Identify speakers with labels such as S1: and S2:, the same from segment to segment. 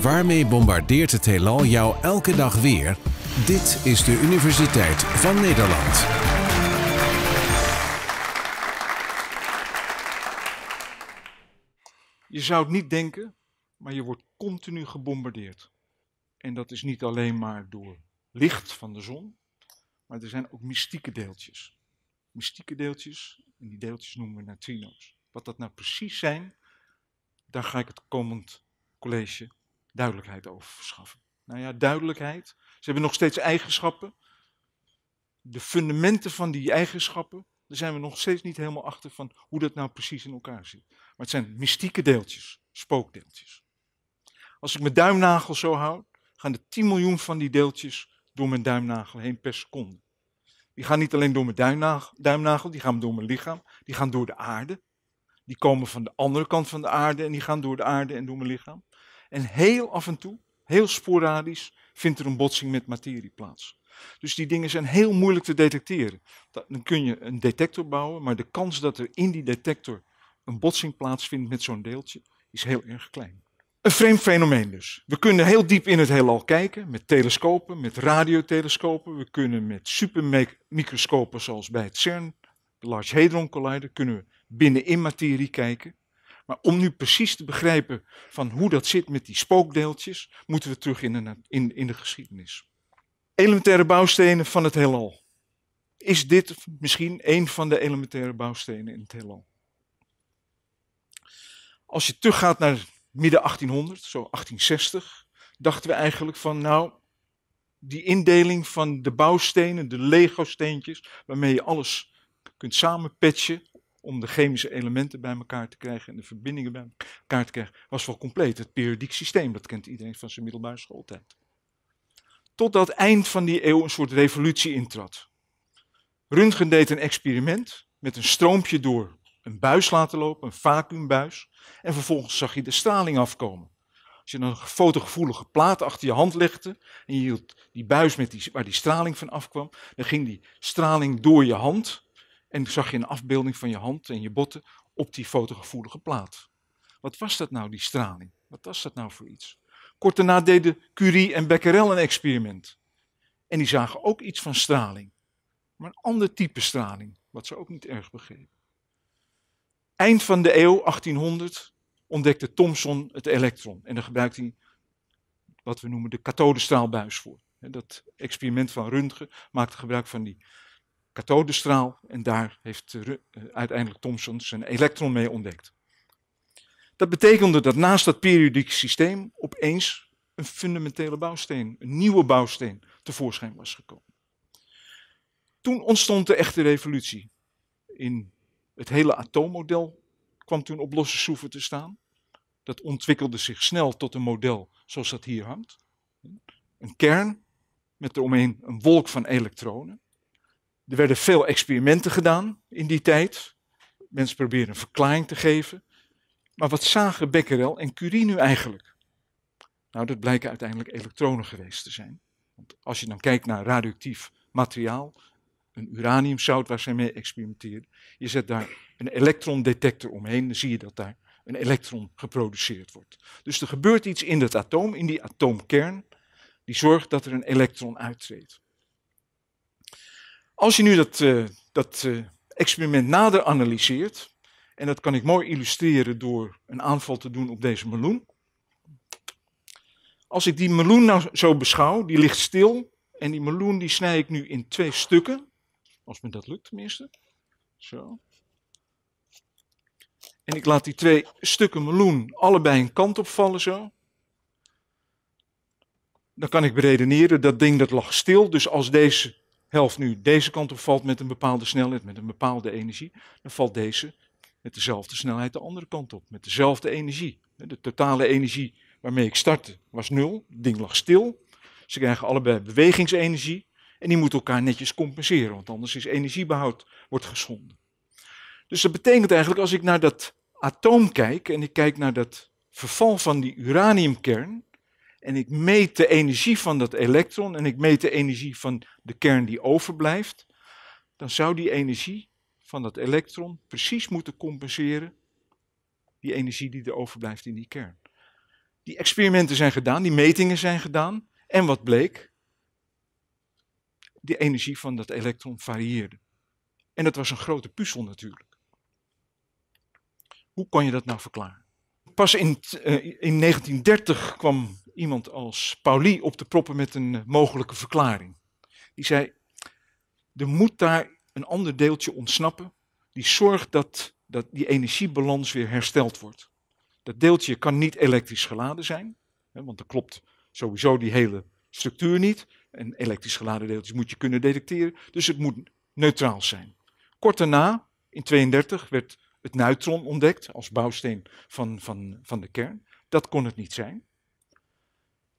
S1: Waarmee bombardeert het heelal jou elke dag weer? Dit is de Universiteit van Nederland. Je zou het niet denken, maar je wordt continu gebombardeerd. En dat is niet alleen maar door licht van de zon, maar er zijn ook mystieke deeltjes. Mystieke deeltjes, en die deeltjes noemen we neutrino's. Wat dat nou precies zijn, daar ga ik het komend college duidelijkheid over verschaffen. Nou ja, duidelijkheid. Ze hebben nog steeds eigenschappen. De fundamenten van die eigenschappen, daar zijn we nog steeds niet helemaal achter van hoe dat nou precies in elkaar zit. Maar het zijn mystieke deeltjes, spookdeeltjes. Als ik mijn duimnagel zo hou, gaan er 10 miljoen van die deeltjes door mijn duimnagel heen per seconde. Die gaan niet alleen door mijn duimnagel, duimnagel, die gaan door mijn lichaam, die gaan door de aarde. Die komen van de andere kant van de aarde en die gaan door de aarde en door mijn lichaam. En heel af en toe, heel sporadisch, vindt er een botsing met materie plaats. Dus die dingen zijn heel moeilijk te detecteren. Dan kun je een detector bouwen, maar de kans dat er in die detector een botsing plaatsvindt met zo'n deeltje is heel erg klein. Een vreemd fenomeen dus. We kunnen heel diep in het heelal kijken met telescopen, met radiotelescopen. We kunnen met supermicroscopen zoals bij het CERN, de Large Hadron Collider, kunnen we binnenin materie kijken. Maar om nu precies te begrijpen van hoe dat zit met die spookdeeltjes, moeten we terug in de, in, in de geschiedenis. Elementaire bouwstenen van het heelal. Is dit misschien een van de elementaire bouwstenen in het heelal? Als je teruggaat naar midden 1800, zo 1860, dachten we eigenlijk van nou, die indeling van de bouwstenen, de Lego-steentjes, waarmee je alles kunt samenpatchen, om de chemische elementen bij elkaar te krijgen en de verbindingen bij elkaar te krijgen, was wel compleet. Het periodiek systeem, dat kent iedereen van zijn middelbare schooltijd. Totdat eind van die eeuw een soort revolutie intrad. Röntgen deed een experiment met een stroompje door een buis laten lopen, een vacuümbuis, en vervolgens zag je de straling afkomen. Als je een fotogevoelige plaat achter je hand legde en je hield die buis met die, waar die straling van afkwam, dan ging die straling door je hand en zag je een afbeelding van je hand en je botten op die fotogevoelige plaat. Wat was dat nou, die straling? Wat was dat nou voor iets? Kort daarna deden Curie en Becquerel een experiment. En die zagen ook iets van straling. Maar een ander type straling, wat ze ook niet erg begrepen. Eind van de eeuw, 1800, ontdekte Thomson het elektron. En daar gebruikte hij wat we noemen de kathodestraalbuis voor. Dat experiment van Röntgen maakte gebruik van die kathodestraal. En daar heeft eh, eh, uiteindelijk Thomson zijn elektron mee ontdekt. Dat betekende dat naast dat periodieke systeem opeens een fundamentele bouwsteen, een nieuwe bouwsteen, tevoorschijn was gekomen. Toen ontstond de echte revolutie. In het hele atoommodel kwam toen op losse soeven te staan. Dat ontwikkelde zich snel tot een model zoals dat hier hangt. Een kern met omheen een wolk van elektronen. Er werden veel experimenten gedaan in die tijd. Mensen proberen een verklaring te geven. Maar wat zagen Becquerel en Curie nu eigenlijk? Nou, dat blijken uiteindelijk elektronen geweest te zijn. Want als je dan kijkt naar radioactief materiaal, een uraniumzout waar zij mee experimenteerden, je zet daar een elektrondetector omheen, dan zie je dat daar een elektron geproduceerd wordt. Dus er gebeurt iets in dat atoom, in die atoomkern, die zorgt dat er een elektron uittreedt. Als je nu dat, eh, dat eh, experiment nader analyseert, en dat kan ik mooi illustreren door een aanval te doen op deze meloen. Als ik die meloen nou zo beschouw, die ligt stil, en die meloen die snij ik nu in twee stukken, als me dat lukt tenminste. Zo. En ik laat die twee stukken meloen allebei een kant opvallen zo. Dan kan ik beredeneren, dat ding dat lag stil, dus als deze helft nu deze kant op valt met een bepaalde snelheid, met een bepaalde energie, dan valt deze met dezelfde snelheid de andere kant op, met dezelfde energie. De totale energie waarmee ik startte was nul, het ding lag stil. Ze krijgen allebei bewegingsenergie en die moeten elkaar netjes compenseren, want anders is energiebehoud wordt geschonden. Dus dat betekent eigenlijk als ik naar dat atoom kijk en ik kijk naar dat verval van die uraniumkern, en ik meet de energie van dat elektron en ik meet de energie van de kern die overblijft. Dan zou die energie van dat elektron precies moeten compenseren die energie die er overblijft in die kern. Die experimenten zijn gedaan, die metingen zijn gedaan. En wat bleek? De energie van dat elektron varieerde. En dat was een grote puzzel natuurlijk. Hoe kon je dat nou verklaren? Pas in, eh, in 1930 kwam iemand als Pauli op te proppen met een eh, mogelijke verklaring. Die zei, er moet daar een ander deeltje ontsnappen, die zorgt dat, dat die energiebalans weer hersteld wordt. Dat deeltje kan niet elektrisch geladen zijn, hè, want dan klopt sowieso die hele structuur niet. En elektrisch geladen deeltjes moet je kunnen detecteren, dus het moet neutraal zijn. Kort daarna, in 32, werd het neutron ontdekt als bouwsteen van, van, van de kern. Dat kon het niet zijn.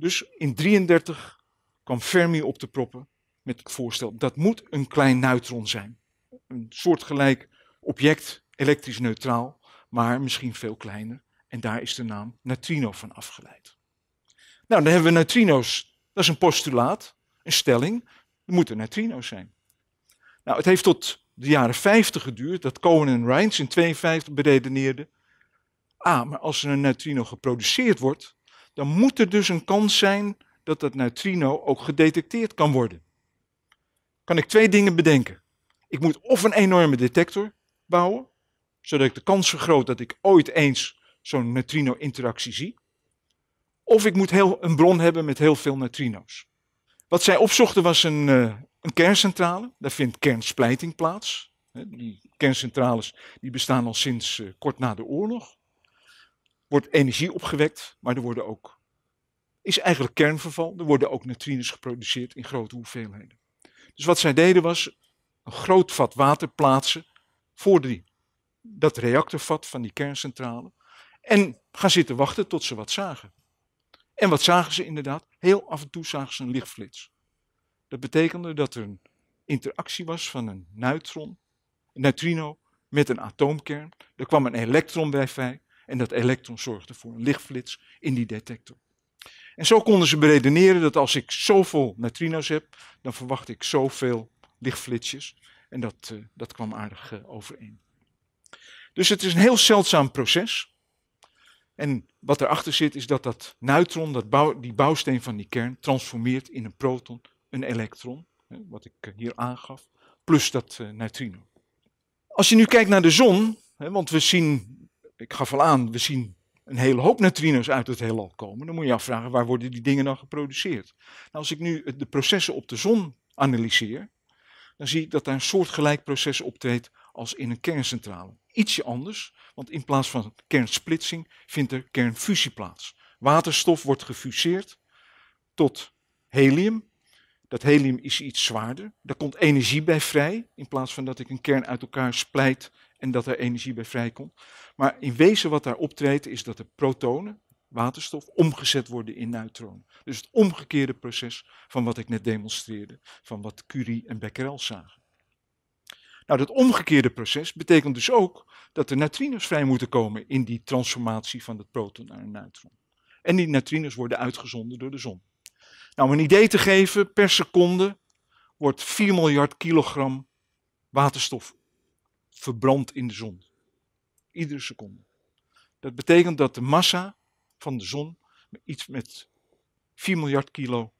S1: Dus in 1933 kwam Fermi op te proppen met het voorstel, dat moet een klein neutron zijn. Een soortgelijk object, elektrisch neutraal, maar misschien veel kleiner. En daar is de naam neutrino van afgeleid. Nou, dan hebben we neutrino's. Dat is een postulaat, een stelling. Er moeten neutrino's zijn. Nou, het heeft tot de jaren 50 geduurd dat Cohen en Rines in 52 beredeneerden. Ah, maar als er een neutrino geproduceerd wordt, dan moet er dus een kans zijn dat dat neutrino ook gedetecteerd kan worden. Kan ik twee dingen bedenken. Ik moet of een enorme detector bouwen, zodat ik de kans vergroot dat ik ooit eens zo'n neutrino-interactie zie. Of ik moet heel, een bron hebben met heel veel neutrino's. Wat zij opzochten was een, eh, een kerncentrale. Daar vindt kernsplijting plaats. Die kerncentrales die bestaan al sinds eh, kort na de oorlog wordt energie opgewekt, maar er worden ook, is eigenlijk kernverval, er worden ook neutrines geproduceerd in grote hoeveelheden. Dus wat zij deden was een groot vat water plaatsen voor die, dat reactorvat van die kerncentrale en gaan zitten wachten tot ze wat zagen. En wat zagen ze inderdaad? Heel af en toe zagen ze een lichtflits. Dat betekende dat er een interactie was van een neutron, een neutrino met een atoomkern. Er kwam een elektron bij vrij en dat elektron zorgde voor een lichtflits in die detector. En zo konden ze beredeneren dat als ik zoveel neutrino's heb, dan verwacht ik zoveel lichtflitsjes. En dat, eh, dat kwam aardig eh, overeen. Dus het is een heel zeldzaam proces. En wat erachter zit is dat dat neutron, dat bouw, die bouwsteen van die kern, transformeert in een proton, een elektron, wat ik eh, hier aangaf, plus dat neutrino. Als je nu kijkt naar de zon, hè, want we zien ik gaf al aan, we zien een hele hoop neutrino's uit het heelal komen. Dan moet je je afvragen, waar worden die dingen dan geproduceerd? Nou, als ik nu de processen op de zon analyseer, dan zie ik dat daar een soortgelijk proces optreedt als in een kerncentrale. Ietsje anders, want in plaats van kernsplitsing vindt er kernfusie plaats. Waterstof wordt gefuseerd tot helium. Dat helium is iets zwaarder. Daar komt energie bij vrij. In plaats van dat ik een kern uit elkaar splijt en dat er energie bij vrijkomt. Maar in wezen wat daar optreedt is dat de protonen, waterstof, omgezet worden in neutronen. Dus het omgekeerde proces van wat ik net demonstreerde, van wat Curie en Becquerel zagen. Nou, dat omgekeerde proces betekent dus ook dat er neutrinos vrij moeten komen in die transformatie van het proton naar een neutron. En die neutrinos worden uitgezonden door de zon. Nou, om een idee te geven, per seconde wordt 4 miljard kilogram waterstof verbrandt in de zon. Iedere seconde. Dat betekent dat de massa van de zon iets met 4 miljard kilo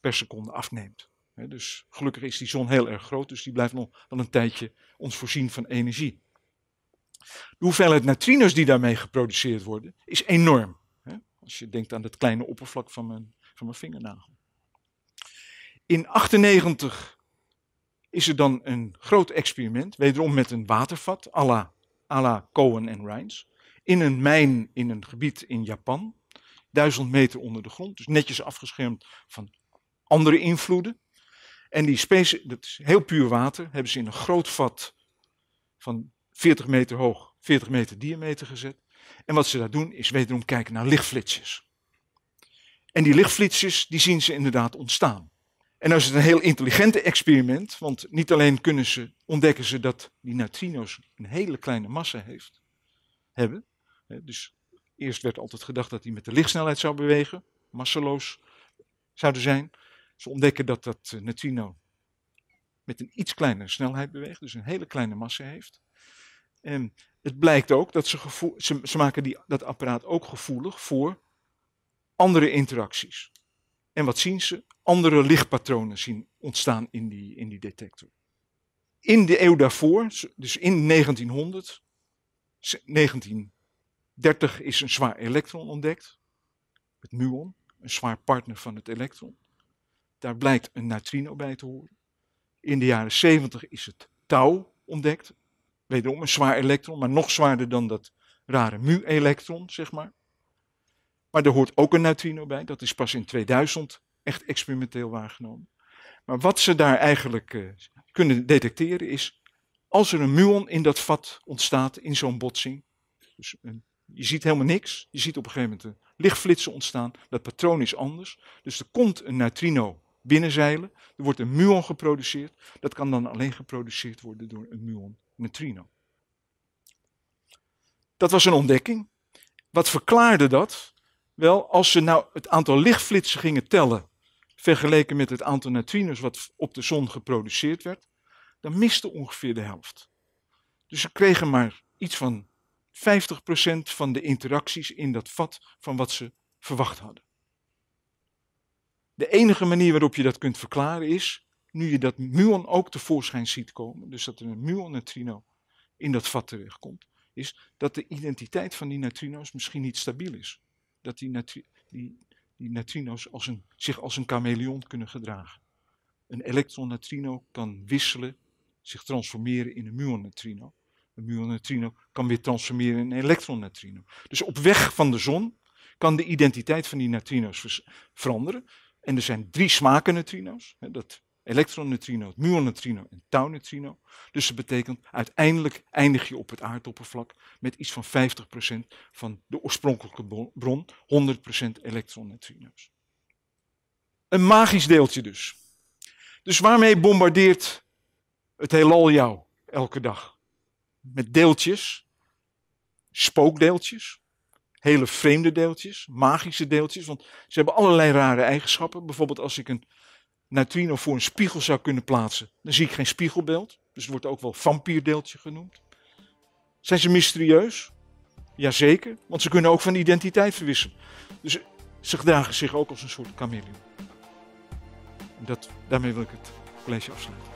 S1: per seconde afneemt. dus gelukkig is die zon heel erg groot, dus die blijft nog wel een tijdje ons voorzien van energie. De hoeveelheid neutrinos die daarmee geproduceerd worden, is enorm. als je denkt aan het kleine oppervlak van mijn, van mijn vingernagel. In 98 is er dan een groot experiment, wederom met een watervat, à la, Cohen en Rhines, in een mijn in een gebied in Japan, duizend meter onder de grond, dus netjes afgeschermd van andere invloeden. En die dat is heel puur water, hebben ze in een groot vat van 40 meter hoog, 40 meter diameter gezet. En wat ze daar doen is wederom kijken naar lichtflitsjes. En die lichtflitsjes, die zien ze inderdaad ontstaan. En dat nou is het een heel intelligent experiment, want niet alleen kunnen ze, ontdekken ze dat die neutrino's een hele kleine massa heeft, hebben. Dus eerst werd altijd gedacht dat die met de lichtsnelheid zou bewegen, masseloos zouden zijn. Ze ontdekken dat dat eh, neutrino met een iets kleinere snelheid beweegt, dus een hele kleine massa heeft. En het blijkt ook dat ze, ze maken die, dat apparaat ook gevoelig voor andere interacties. En wat zien ze? Andere lichtpatronen zien ontstaan in die, in die detector. In de eeuw daarvoor, dus in 1900, 1930 is een zwaar elektron ontdekt. Het muon, een zwaar partner van het elektron. Daar blijkt een neutrino bij te horen. In de jaren 70 is het tau ontdekt. Wederom een zwaar elektron, maar nog zwaarder dan dat rare mu-elektron, zeg maar. Maar er hoort ook een neutrino bij. Dat is pas in 2000 echt experimenteel waargenomen. Maar wat ze daar eigenlijk eh, kunnen detecteren is, als er een muon in dat vat ontstaat, in zo'n botsing, dus je ziet helemaal niks, je ziet op een gegeven moment een lichtflitsen ontstaan, dat patroon is anders, dus er komt een neutrino binnenzeilen, er wordt een muon geproduceerd, dat kan dan alleen geproduceerd worden door een muon neutrino. Dat was een ontdekking. Wat verklaarde dat? Wel, als ze nou het aantal lichtflitsen gingen tellen, vergeleken met het aantal neutrinos wat op de zon geproduceerd werd, dan miste ongeveer de helft. Dus ze kregen maar iets van 50% van de interacties in dat vat van wat ze verwacht hadden. De enige manier waarop je dat kunt verklaren is, nu je dat muon ook tevoorschijn ziet komen, dus dat er een muon neutrino in dat vat terechtkomt, is dat de identiteit van die neutrino's misschien niet stabiel is dat die, neutrino's als een, zich als een chameleon kunnen gedragen. Een elektron-neutrino kan wisselen, zich transformeren in een muon-neutrino. Een muon-neutrino kan weer transformeren in een elektron-neutrino. Dus op weg van de zon kan de identiteit van die neutrino's veranderen. En er zijn drie smaken neutrino's. dat elektroneutrino, muonneutrino en touwneutrino. Dus dat betekent uiteindelijk eindig je op het aardoppervlak met iets van 50% van de oorspronkelijke bron, 100% elektroneutrino's. Een magisch deeltje dus. Dus waarmee bombardeert het heelal jou elke dag? Met deeltjes, spookdeeltjes, hele vreemde deeltjes, magische deeltjes, want ze hebben allerlei rare eigenschappen. Bijvoorbeeld als ik een neutrino voor een spiegel zou kunnen plaatsen, dan zie ik geen spiegelbeeld. Dus het wordt ook wel vampierdeeltje genoemd. Zijn ze mysterieus? Jazeker, want ze kunnen ook van identiteit verwisselen. Dus ze gedragen zich ook als een soort chameleon. En dat, daarmee wil ik het college afsluiten.